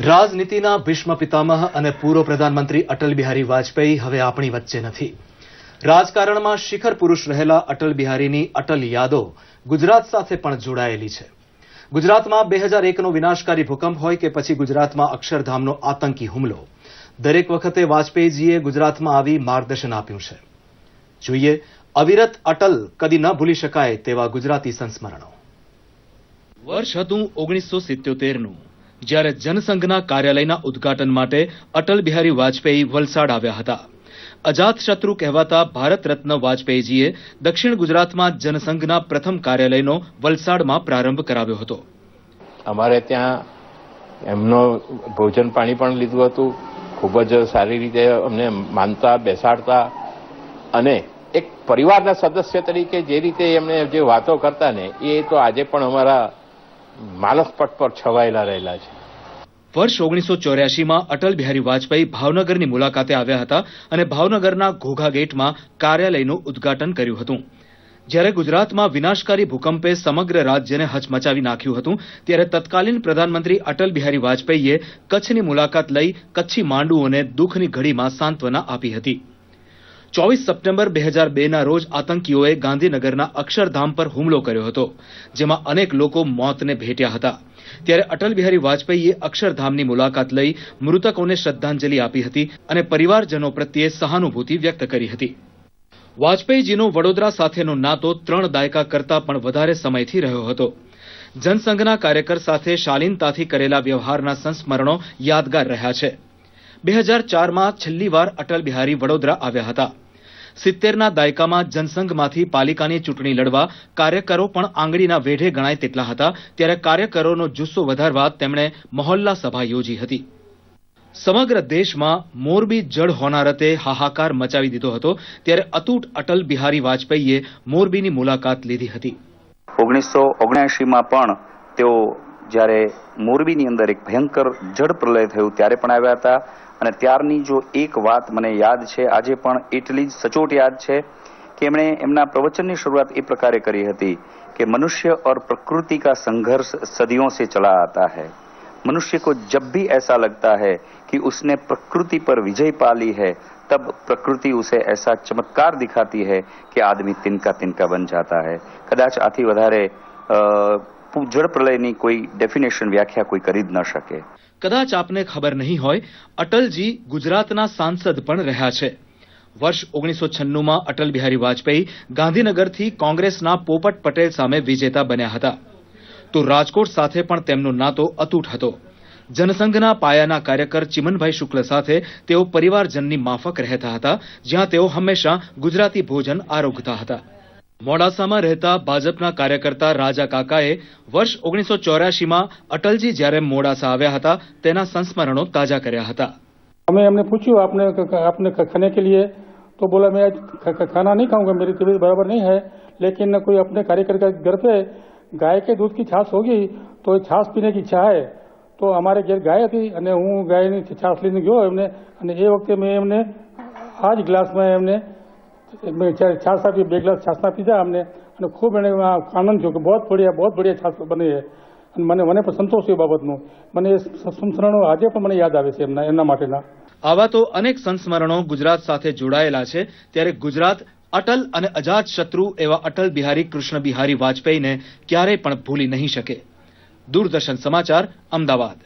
રાજનીતિના ભીષ્મ પિતામહ અને પૂર્વ પ્રધાનમંત્રી અટલ બિહારી વાજપેયી હવે આપણી વચ્ચે નથી રાજકારણમાં શિખર પુરુષ રહેલા અટલ બિહારીની અટલ યાદો ગુજરાત સાથે પણ જોડાયેલી છે ગુજરાતમાં બે હજાર એકનો વિનાશકારી ભૂકંપ હોય કે પછી ગુજરાતમાં અક્ષરધામનો આતંકી હુમલો દરેક વખતે વાજપેયીજીએ ગુજરાતમાં આવી માર્ગદર્શન આપ્યું છે જોઈએ અવિરત અટલ કદી ન ભૂલી શકાય તેવા ગુજરાતી સંસ્મરણો વર્ષ હતું ઓગણીસો સિત્યોતેરનું જ્યારે જનસંઘના કાર્યાલયના ઉદ્ઘાટન માટે અટલ બિહારી વાજપેયી વલસાડ આવ્યા હતા અજાતશત્રુ કહેવાતા ભારત રત્ન વાજપેયીજીએ દક્ષિણ ગુજરાતમાં જનસંઘના પ્રથમ કાર્યાલયનો વલસાડમાં પ્રારંભ કરાવ્યો હતો અમારે ત્યાં એમનો ભોજન પાણી પણ લીધું હતું ખૂબ જ સારી રીતે અમને માનતા બેસાડતા અને એક પરિવારના સદસ્ય તરીકે જે રીતે એમને જે વાતો કરતા ને એ તો આજે પણ અમારા માલસપટ પર છવાયેલા રહેલા છે વર્ષ ઓગણીસો ચોર્યાસીમાં અટલ બિહારી વાજપેયી ભાવનગરની મુલાકાતે આવ્યા હતા અને ભાવનગરના ઘોઘા ગેટમાં કાર્યાલયનું ઉદ્ઘાટન કર્યું હતું જ્યારે ગુજરાતમાં વિનાશકારી ભૂકંપે સમગ્ર રાજ્યને હચમચાવી નાખ્યું હતું ત્યારે તત્કાલીન પ્રધાનમંત્રી અટલ બિહારી વાજપેયીએ કચ્છની મુલાકાત લઈ કચ્છી માંડુઓને દુઃખની ઘડીમાં સાંત્વના આપી હતી ચોવીસ સપ્ટેમ્બર બે હજાર બેના રોજ આતંકીઓએ ગાંધીનગરના અક્ષરધામ પર હુમલો કર્યો હતો જેમાં અનેક લોકો મોતને ભેટ્યા હતા ત્યારે અટલ બિહારી વાજપેયીએ અક્ષરધામની મુલાકાત લઈ મૃતકોને શ્રદ્ધાંજલિ આપી હતી અને પરિવારજનો પ્રત્યે સહાનુભૂતિ વ્યક્ત કરી હતી વાજપેયીજીનો વડોદરા સાથેનો નાતો ત્રણ દાયકા કરતાં પણ વધારે સમયથી રહ્યો હતો જનસંઘના કાર્યકર સાથે શાલીનતાથી કરેલા વ્યવહારના સંસ્મરણો યાદગાર રહ્યા છે બે હજાર ચારમાં છેલ્લી વાર અટલ બિહારી વડોદરા આવ્યા હતા સિત્તેરના દાયકામાં જનસંઘમાંથી પાલિકાની ચૂંટણી લડવા કાર્યકરો પણ આંગળીના વેઢે ગણાય તેટલા હતા ત્યારે કાર્યકરોનો જુસ્સો વધારવા તેમણે મહોલ્લા સભા યોજી હતી સમગ્ર દેશમાં મોરબી જળ હોનારતે હાહાકાર મચાવી દીધો હતો ત્યારે અતૂટ અટલ બિહારી વાજપેયીએ મોરબીની મુલાકાત લીધી હતી ઓગણીસો ઓગણ્યાસીમાં પણ તેઓ જ્યારે મોરબી ની અંદર એક ભયંકર જળપ્રલય થયો ત્યારે પણ આવ્યા હતા અને ત્યારની જો એક વાત મને યાદ છે આજે પણ એટલી જ સચોટ યાદ છે કે એમણે એમના પ્રવચનની શરૂઆત એ प्रकारे કરી હતી કે મનુષ્ય ઓર પ્રકૃતિ કા સંઘર્ષ સદીઓ સે ચલા આતા હૈ મનુષ્ય કો જબ ભી એસા લગતા હૈ કે ઉસને પ્રકૃતિ પર વિજય પાલી હૈ તબ પ્રકૃતિ ઉસે એસા ચમત્કાર દિખાતી હૈ કે આદમી tinca tinca બન જાતા હૈ કદાચ આથી વધારે પૂજળ પ્રલયની કોઈ ડેફિનેશન વ્યાખ્યા કોઈ કરી જ ન શકે કદાચ આપને ખબર નહીં હોય અટલજી ગુજરાતના સાંસદ પણ રહ્યા છે વર્ષ ઓગણીસો છન્નુંમાં અટલ બિહારી વાજપેયી ગાંધીનગરથી કોંગ્રેસના પોપટ પટેલ સામે વિજેતા બન્યા હતા તો રાજકોટ સાથે પણ તેમનો નાતો અતૂટ હતો જનસંઘના પાયાના કાર્યકર ચિમનભાઈ શુક્લ સાથે તેઓ પરિવારજનની માફક રહેતા હતા જ્યાં તેઓ હંમેશા ગુજરાતી ભોજન આરોગતા હતા મોડાસામાં રહેતા ભાજપના કાર્યકર્તા રાજા કાકાએ વર્ષ ઓગણીસો ચોર્યાસીમાં અટલજી જ્યારે મોડાસા આવ્યા હતા તેના સંસ્મરણો તાજા કર્યા હતા અમે એમને પૂછ્યું આપને આપને ખાને કે લીએ તો બોલા મેં ખાના નહીં ખાઉં મેરી मेरी બરાબર નહીં नहीं है કોઈ कोई કાર્યકર્તા कार्यकर्ता घर ગાય કે દૂધની છાશ હોગી તો એ છાશ પીને ઈચ્છા હે તો અમારે ઘેર ગાય હતી અને હું ગાયની છાસ લઈને ગયો એમને અને એ વખતે મેં એમને આ જ ગ્લાસમાં એમને छाछ साहब के एक ग्लास छाछना पीधा અને ખૂબ એને આનંદ થયો કે બહુ બઢિયા બહુ બઢિયા છાસ બને અને મને મને પણ સંતોષ એ બાબતનો મને એ સંસ્મરણો આજે પણ મને યાદ આવે છે એમના એમના માટેના આવા તો અનેક સંસ્મરણો ગુજરાત સાથે જોડાયેલા છે ત્યારે ગુજરાત અટલ અને અજાત શત્રુ એવા અટલ બિહારી કૃષ્ણ બિહારી વાજપેયીને ક્યારેય પણ ભૂલી નહીં શકે દૂરદર્શન સમાચાર અમદાવાદ